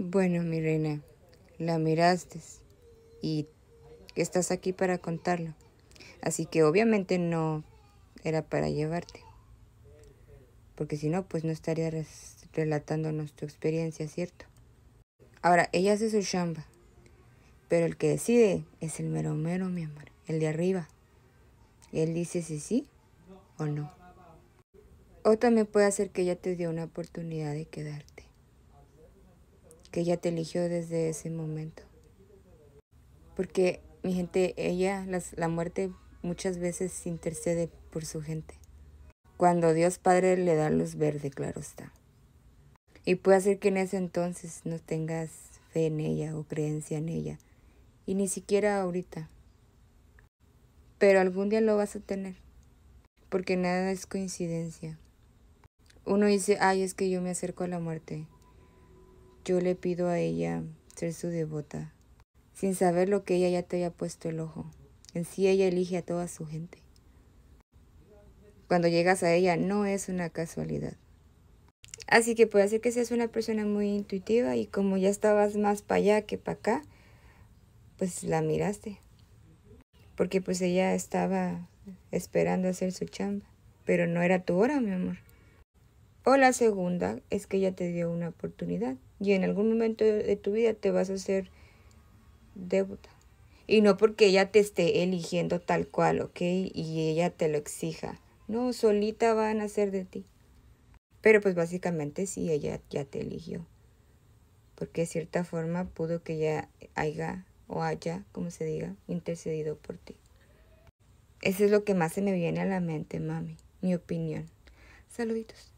Bueno, mi reina, la miraste y estás aquí para contarlo. Así que obviamente no era para llevarte. Porque si no, pues no estarías relatándonos tu experiencia, ¿cierto? Ahora, ella hace su chamba. Pero el que decide es el mero mero, mi amor. El de arriba. Él dice si sí o no. O también puede hacer que ella te dio una oportunidad de quedarte que ella te eligió desde ese momento. Porque mi gente, ella, la muerte muchas veces intercede por su gente. Cuando Dios Padre le da luz verde, claro está. Y puede ser que en ese entonces no tengas fe en ella o creencia en ella. Y ni siquiera ahorita. Pero algún día lo vas a tener. Porque nada es coincidencia. Uno dice, ay, es que yo me acerco a la muerte. Yo le pido a ella ser su devota, sin saber lo que ella ya te haya puesto el ojo. En sí ella elige a toda su gente. Cuando llegas a ella no es una casualidad. Así que puede ser que seas una persona muy intuitiva y como ya estabas más para allá que para acá, pues la miraste. Porque pues ella estaba esperando hacer su chamba, pero no era tu hora, mi amor. O la segunda es que ella te dio una oportunidad y en algún momento de tu vida te vas a hacer deuda. Y no porque ella te esté eligiendo tal cual, ¿ok? Y ella te lo exija. No, solita van a ser de ti. Pero pues básicamente sí, ella ya te eligió. Porque de cierta forma pudo que ella haya o haya, como se diga, intercedido por ti. Eso es lo que más se me viene a la mente, mami. Mi opinión. Saluditos.